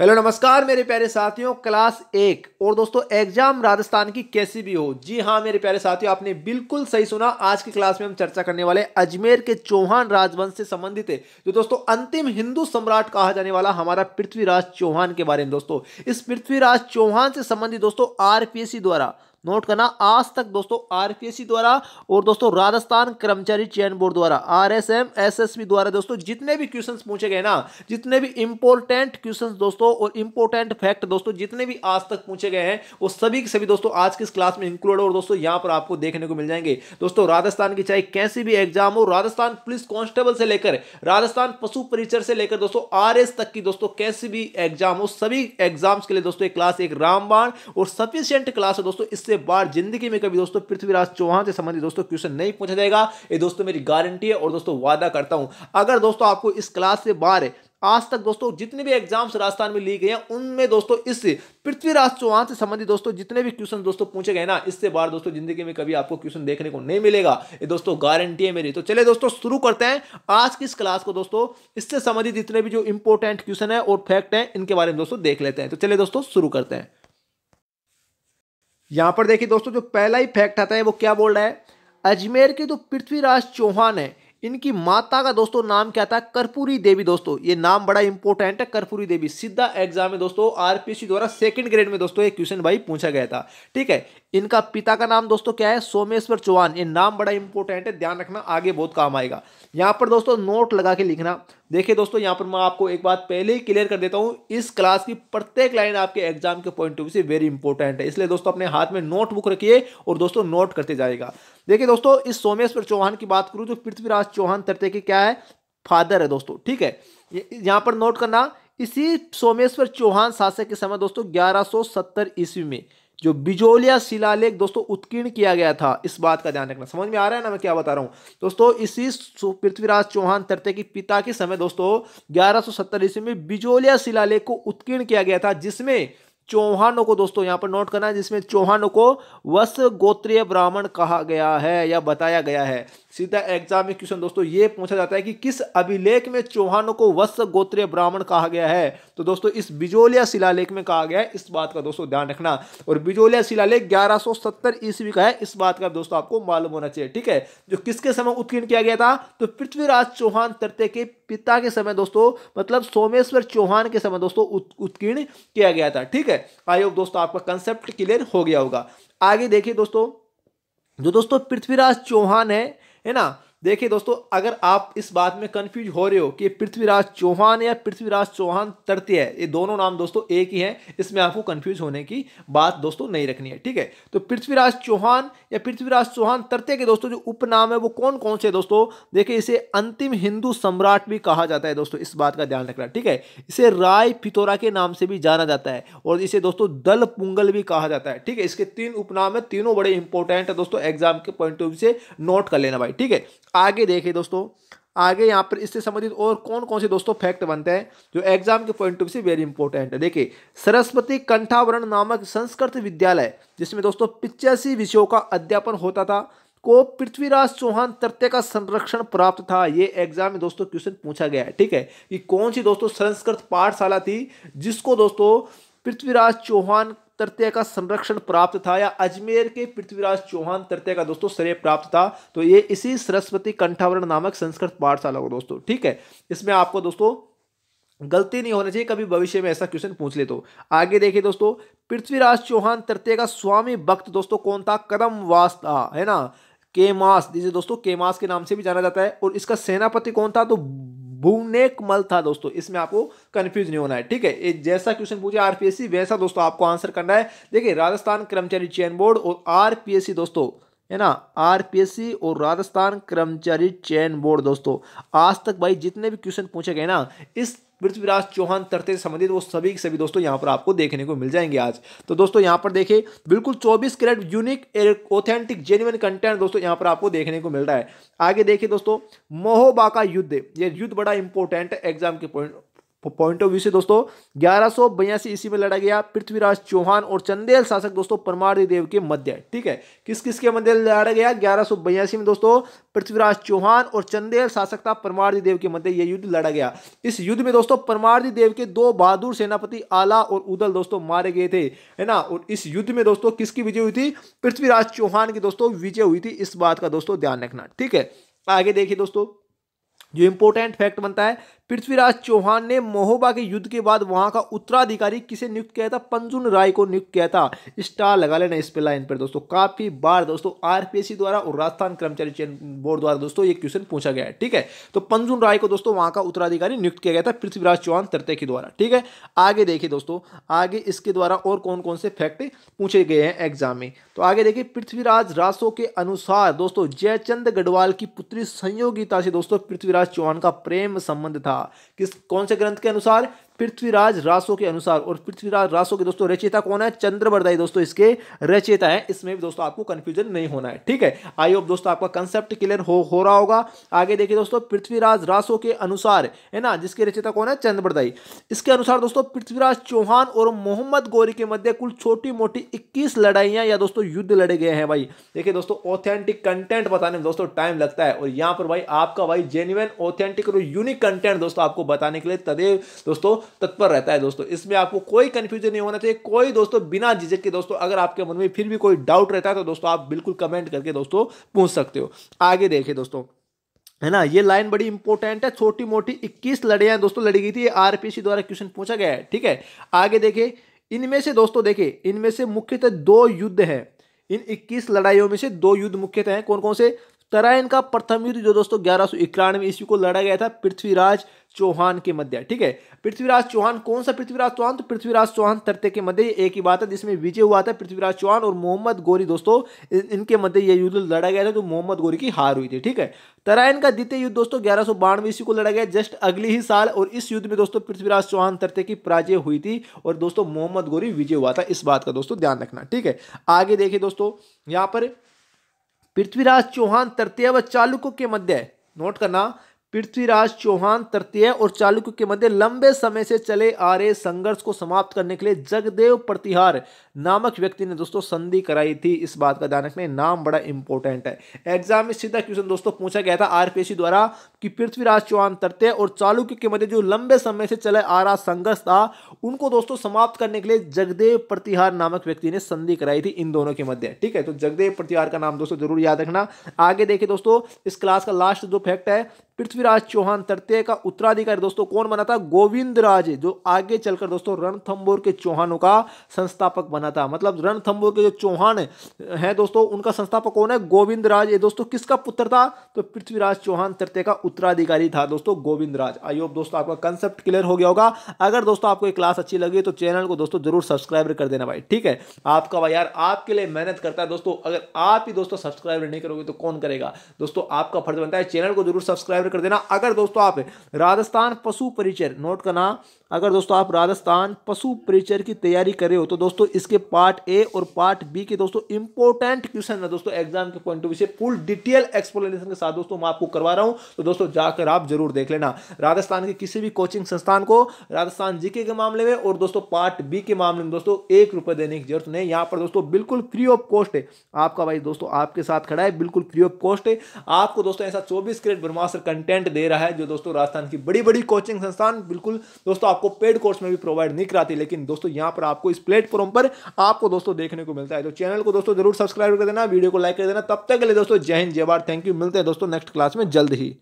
hello नमस्कार मेरे प्यारे साथियों क्लास एक और दोस्तों एग्जाम राजस्थान की कैसी भी हो जी हाँ मेरे प्यारे साथियों आपने बिल्कुल सही सुना आज की क्लास में हम चर्चा करने वाले अजमेर के चौहान राजवंश से संबंधित है जो दोस्तों अंतिम हिंदू सम्राट कहा जाने वाला हमारा पृथ्वीराज चौहान के बारे में दोस्तों इस पृथ्वीराज चौहान से संबंधित दोस्तों आर द्वारा नोट करना आज तक दोस्तों आरपीएससी द्वारा और दोस्तों राजस्थान कर्मचारी चयन बोर्ड द्वारा आरएसएम एसएसबी द्वारा दोस्तों जितने भी क्वेश्चंस पूछे गए ना जितने भी इंपॉर्टेंट क्वेश्चंस दोस्तों और इंपॉर्टेंट फैक्ट दोस्तों जितने भी आज तक पूछे गए हैं वो सभी के सभी दोस्तों आज की इस क्लास में इंक्लूड और दोस्तों यहाँ पर आपको देखने को मिल जाएंगे दोस्तों राजस्थान की चाहे कैसी भी एग्जाम हो राजस्थान पुलिस कॉन्स्टेबल से लेकर राजस्थान पशु परिचर से लेकर दोस्तों आर तक की दोस्तों कैसी भी एग्जाम हो सभी एग्जाम्स के लिए दोस्तों एक क्लास एक रामबाण और सफिशियंट क्लास है दोस्तों इससे बार जिंदगी में कभी दोस्तों पृथ्वीराज चौहान से संबंधित दोस्तों क्वेश्चन नहीं पूछा जाएगा ये दोस्तों मेरी गारंटी है और दोस्तों वादा करता हूं अगर दोस्तों आपको इस क्लास से बाहर आज तक दोस्तों जितने भी एग्जाम्स राजस्थान में ली गए हैं उनमें दोस्तों इस पृथ्वीराज चौहान से संबंधित दोस्तों जितने भी क्वेश्चन दोस्तों पूछे गए ना इससे बार दोस्तों जिंदगी में कभी आपको क्वेश्चन देखने को नहीं मिलेगा ये दोस्तों गारंटी है मेरी तो चले दोस्तों शुरू करते हैं आज की इस क्लास को दोस्तों इससे संबंधित जितने भी जो इंपॉर्टेंट क्वेश्चन है और फैक्ट है इनके बारे में दोस्तों देख लेते हैं तो चले दोस्तों शुरू करते हैं यहां पर देखिए दोस्तों जो पहला ही फैक्ट आता है वो क्या बोल रहा है अजमेर के जो पृथ्वीराज चौहान है इनकी माता का दोस्तों नाम क्या था कर्पूरी देवी दोस्तों ये नाम बड़ा इंपॉर्टेंट है कर्पूरी देवी सीधा एग्जाम में दोस्तों आरपीसी द्वारा सेकंड ग्रेड में दोस्तों ये क्वेश्चन भाई पूछा गया था ठीक है इनका पिता का नाम दोस्तों क्या है सोमेश्वर चौहान ये नाम बड़ा इंपॉर्टेंट है ध्यान रखना आगे बहुत काम आएगा यहाँ पर दोस्तों नोट लगा के लिखना देखिए दोस्तों यहाँ पर मैं आपको एक बात पहले ही क्लियर कर देता हूँ इस क्लास की प्रत्येक लाइन आपके एग्जाम के पॉइंट ऑफ व्यू से वेरी इंपॉर्टेंट है इसलिए दोस्तों अपने हाथ में नोटबुक रखिए और दोस्तों नोट करते जाएगा देखिए दोस्तों इस सोमेश्वर चौहान की बात करूँ तो पृथ्वीराज चौहान तरते के क्या है फादर है दोस्तों ठीक है यहाँ पर नोट करना इसी सोमेश्वर चौहान शासक के समय दोस्तों 1170 ईस्वी में जो बिजोलिया शिलालेख दोस्तों उत्कीर्ण किया गया था इस बात का ध्यान रखना समझ में आ रहा है ना मैं क्या बता रहा हूँ दोस्तों इसी पृथ्वीराज चौहान तरते की पिता के समय दोस्तों 1170 ईस्वी में बिजोलिया शिलालेख को उत्कीर्ण किया गया था जिसमें चौहानों को दोस्तों यहाँ पर नोट करना है जिसमें चौहानों को वस गोत्रीय ब्राह्मण कहा गया है या बताया गया है सीधा एग्जाम में क्वेश्चन दोस्तों ये पूछा जाता है कि किस अभिलेख में चौहानों को वत्स गोत्रीय ब्राह्मण कहा गया है तो दोस्तों इस बिजोलिया शिलालेख में कहा गया है इस बात का दोस्तों ध्यान रखना और बिजोलिया शिलालेख 1170 ईस्वी का है इस बात का दोस्तों आपको मालूम होना चाहिए ठीक है जो किसके समय उत्कीर्ण किया गया था तो पृथ्वीराज चौहान तरते के पिता के समय दोस्तों मतलब सोमेश्वर चौहान के समय दोस्तों उत्कीर्ण किया गया था ठीक है आयोग दोस्तों आपका कंसेप्ट क्लियर हो गया होगा आगे देखिए दोस्तों जो दोस्तों पृथ्वीराज चौहान है 哎，那。देखिए दोस्तों अगर आप इस बात में कंफ्यूज हो रहे हो कि पृथ्वीराज चौहान या पृथ्वीराज चौहान तृतीय है ये दोनों नाम दोस्तों एक ही हैं इसमें आपको कंफ्यूज होने की बात दोस्तों नहीं रखनी है ठीक है तो पृथ्वीराज चौहान या पृथ्वीराज चौहान तृतीय के दोस्तों जो उपनाम है वो कौन कौन से दोस्तों देखिए इसे अंतिम हिंदू सम्राट भी कहा जाता है दोस्तों इस बात का ध्यान रखना ठीक है इसे राय पिथोरा के नाम से भी जाना जाता है और इसे दोस्तों दल पुंगल भी कहा जाता है ठीक है इसके तीन उपनाम है तीनों बड़े इंपॉर्टेंट है दोस्तों एग्जाम के पॉइंट ऑफ व्यू से नोट कर लेना भाई ठीक है आगे देखें दोस्तों आगे यहाँ पर इससे संबंधित और कौन कौन से दोस्तों फैक्ट बनते हैं जो एग्जाम के पॉइंट ऑफ व्यू से वेरी इंपॉर्टेंट है देखिए सरस्वती कंठावरण नामक संस्कृत विद्यालय जिसमें दोस्तों पिचासी विषयों का अध्यापन होता था को पृथ्वीराज चौहान तृत्य का संरक्षण प्राप्त था ये एग्जाम में दोस्तों क्वेश्चन पूछा गया है ठीक है कि कौन सी दोस्तों संस्कृत पाठशाला थी जिसको दोस्तों पृथ्वीराज चौहान तृतीय का संरक्षण प्राप्त था या अजमेर के पृथ्वीराज चौहान तृतीय का दोस्तों श्रेय प्राप्त था तो ये इसी सरस्वती कंठावरण नामक संस्कृत पाठशाला को दोस्तों ठीक है इसमें आपको दोस्तों गलती नहीं होनी चाहिए कभी भविष्य में ऐसा क्वेश्चन पूछ ले तो आगे देखिए दोस्तों पृथ्वीराज चौहान तृतीय का स्वामी भक्त दोस्तों कौन था कदम वास्ता है ना केमास जिसे दोस्तों केमास के नाम से भी जाना जाता है और इसका सेनापति कौन था तो बुनेक था दोस्तों इसमें आपको कंफ्यूज नहीं होना है ठीक है ये जैसा क्वेश्चन पूछा आरपीएससी वैसा दोस्तों आपको आंसर करना है देखिए राजस्थान कर्मचारी चयन बोर्ड और आरपीएससी दोस्तों है ना आरपीएससी और राजस्थान कर्मचारी चयन बोर्ड दोस्तों आज तक भाई जितने भी क्वेश्चन पूछे गए ना इस पृथ्वीराज चौहान तरते से संबंधित वो सभी के सभी दोस्तों यहाँ पर आपको देखने को मिल जाएंगे आज तो दोस्तों यहाँ पर देखिए बिल्कुल 24 carat unique authentic genuine content दोस्तों यहाँ पर आपको देखने को मिल रहा है आगे देखिए दोस्तों मोहोबा का युद्ध ये युद्ध बड़ा इंपॉर्टेंट है एग्जाम के पॉइंट पॉइंट ऑफ व्यू से दोस्तों ग्यारह सौ बयासी ईस्वी में लड़ा गया पृथ्वीराज चौहान और चंदेल शासक दोस्तों परमारी देव के मध्य ठीक है किस किस के मध्य लड़ा गया ग्यारह सौ बयासी में दोस्तों पृथ्वीराज चौहान और चंदेल शासक था परमारी देव के मध्य यह युद्ध लड़ा गया इस युद्ध में दोस्तों परमारी देव के दो बहादुर सेनापति आला और उदल दोस्तों मारे गए थे है ना और इस युद्ध में दोस्तों किसकी विजय हुई थी पृथ्वीराज चौहान की दोस्तों विजय हुई थी इस बात का दोस्तों ध्यान रखना ठीक है आगे देखिए दोस्तों जो इंपॉर्टेंट फैक्ट बनता है पृथ्वीराज चौहान ने मोहोबा के युद्ध के बाद वहां का उत्तराधिकारी किसे नियुक्त किया था पंजुन राय को नियुक्त किया था स्टार लगा लेना इस पे लाइन पर दोस्तों काफी बार दोस्तों आरपीएससी द्वारा और राजस्थान कर्मचारी चयन बोर्ड द्वारा दोस्तों ये क्वेश्चन पूछा गया है ठीक है तो पंजुन राय को दोस्तों वहां का उत्तराधिकारी नियुक्त किया गया था पृथ्वीराज चौहान तरते के द्वारा ठीक है आगे देखिए दोस्तों आगे इसके द्वारा और कौन कौन से फैक्ट पूछे गए हैं एग्जाम में तो आगे देखिए पृथ्वीराज रासो के अनुसार दोस्तों जयचंद गढ़वाल की पुत्री संयोगिता से दोस्तों पृथ्वीराज चौहान का प्रेम संबंध था किस कौन से ग्रंथ के अनुसार पृथ्वीराज रासो के अनुसार और पृथ्वीराज रासो के दोस्तों रचयिता कौन है चंद्रवरदाई दोस्तों इसके रचयिता है इसमें भी दोस्तों आपको कंफ्यूजन नहीं होना है ठीक है आई होप दोस्तों आपका कंसेप्ट क्लियर हो हो रहा होगा आगे देखिए दोस्तों पृथ्वीराज रासो के अनुसार है ना जिसके रचयिता कौन है चंद्रवरदाई इसके अनुसार दोस्तों पृथ्वीराज चौहान और मोहम्मद गौरी के मध्य कुल छोटी मोटी इक्कीस लड़ाइयाँ या दोस्तों युद्ध लड़े गए हैं भाई देखिए दोस्तों ऑथेंटिक कंटेंट बताने में दोस्तों टाइम लगता है और यहाँ पर भाई आपका भाई जेन्युन ऑथेंटिक और यूनिक कंटेंट दोस्तों आपको बताने के लिए तदेव दोस्तों तत्पर रहता है दोस्तों इसमें आपको कोई कन्फ्यूजन नहीं होना चाहिए कोई दोस्तों बिना झिझक के दोस्तों अगर आपके मन में फिर भी कोई डाउट रहता है तो दोस्तों आप बिल्कुल कमेंट करके दोस्तों पूछ सकते हो आगे देखे दोस्तों है ना ये लाइन बड़ी इंपॉर्टेंट है छोटी मोटी 21 लड़ियां दोस्तों लड़ी गई थी आरपीसी द्वारा क्वेश्चन पूछा गया है ठीक है आगे देखे इनमें से दोस्तों देखे इनमें से मुख्यतः दो युद्ध हैं इन 21 लड़ाइयों में से दो युद्ध मुख्यतः हैं कौन कौन से तराइन का प्रथम युद्ध जो दोस्तों ग्यारह सौ इक्यानवे ईस्वी को लड़ा गया था पृथ्वीराज चौहान के मध्य ठीक है पृथ्वीराज चौहान कौन सा पृथ्वीराज चौहान तो पृथ्वीराज चौहान तरते के मध्य एक ही बात है जिसमें विजय हुआ था पृथ्वीराज चौहान और मोहम्मद गोरी दोस्तों इनके मध्य यह युद्ध लड़ा गया था तो मोहम्मद गोरी की हार हुई थी ठीक है तराइन का द्वितीय युद्ध दोस्तों ग्यारह सौ बानवे ईस्वी को लड़ा गया जस्ट अगले ही साल और इस युद्ध में दोस्तों पृथ्वीराज चौहान तरते की पराजय हुई थी और दोस्तों मोहम्मद गोरी विजय हुआ था इस बात का दोस्तों ध्यान रखना ठीक है आगे देखिए दोस्तों यहाँ पर पृथ्वीराज चौहान तृतीय व चालुक्यों के मध्य नोट करना पृथ्वीराज चौहान तृतीय और चालुक्य के मध्य लंबे समय से चले आ रहे संघर्ष को समाप्त करने के लिए जगदेव प्रतिहार नामक व्यक्ति ने दोस्तों संधि कराई थी इस बात का ध्यान रखना नाम बड़ा इंपॉर्टेंट है एग्जाम में सीधा क्वेश्चन दोस्तों पूछा गया था आरपीएससी द्वारा कि पृथ्वीराज चौहान तरते और चालुक्य के मध्य जो लंबे समय से चले आ रहा संघर्ष था उनको दोस्तों समाप्त करने के लिए जगदेव प्रतिहार नामक व्यक्ति ने संधि कराई थी इन दोनों के मध्य ठीक है तो जगदेव प्रतिहार का नाम दोस्तों जरूर याद रखना आगे देखिए दोस्तों इस क्लास का लास्ट जो फैक्ट है पृथ्वीराज चौहान तृतीय का उत्तराधिकारी दोस्तों कौन बना था गोविंद राज जो आगे चलकर दोस्तों रणथंबोर के चौहानों का संस्थापक बना था मतलब रणथंबोर के जो चौहान है दोस्तों उनका संस्थापक कौन है गोविंद राज ये दोस्तों किसका पुत्र था तो पृथ्वीराज चौहान तृतीय का उत्तराधिकारी था दोस्तों गोविंद राज आई होप दोस्तों आपका कंसेप्ट क्लियर हो गया होगा अगर दोस्तों आपको क्लास अच्छी लगी तो चैनल को दोस्तों जरूर सब्सक्राइब कर देना भाई ठीक है आपका भाई यार आपके लिए मेहनत करता है दोस्तों अगर आप ही दोस्तों सब्सक्राइब नहीं करोगे तो कौन करेगा दोस्तों आपका फर्ज बनता है चैनल को जरूर सब्सक्राइब कर देना अगर दोस्तों आप राजस्थान पशु परिचय नोट करना अगर दोस्तों आप राजस्थान पशु परिचय की तैयारी कर रहे हो तो दोस्तों इसके पार्ट ए और पार्ट बी के दोस्तों इंपॉर्टेंट क्वेश्चन है दोस्तों एग्जाम के पॉइंट ऑफ व्यू से फुल डिटेल एक्सप्लेनेशन के साथ दोस्तों मैं आपको करवा रहा हूं तो दोस्तों दोस्तों जाकर आप जरूर देख लेना राजस्थान के किसी भी कोचिंग संस्थान को राजस्थान जीके के मामले में और दोस्तों पार्ट बी के मामले में दोस्तों एक रुपए देने की जरूरत नहीं यहाँ पर दोस्तों बिल्कुल फ्री ऑफ कॉस्ट है आपका भाई दोस्तों आपके साथ खड़ा है बिल्कुल फ्री ऑफ कॉस्ट है आपको दोस्तों ऐसा चौबीस क्रेड ब्रह्मास्त्र कंटेंट दे रहा है जो दोस्तों राजस्थान की बड़ी बड़ी कोचिंग संस्थान बिल्कुल दोस्तों आपको पेड कोर्स में भी प्रोवाइड नहीं कराती लेकिन दोस्तों यहाँ पर आपको इस प्लेटफॉर्म पर आपको दोस्तों देखने को मिलता है तो चैनल को दोस्तों जरूर सब्सक्राइब कर देना वीडियो को लाइक कर देना तब तक के लिए दोस्तों जय हिंद जय भारत थैंक यू मिलते हैं दोस्तों नेक्स्ट क्लास में जल्द ही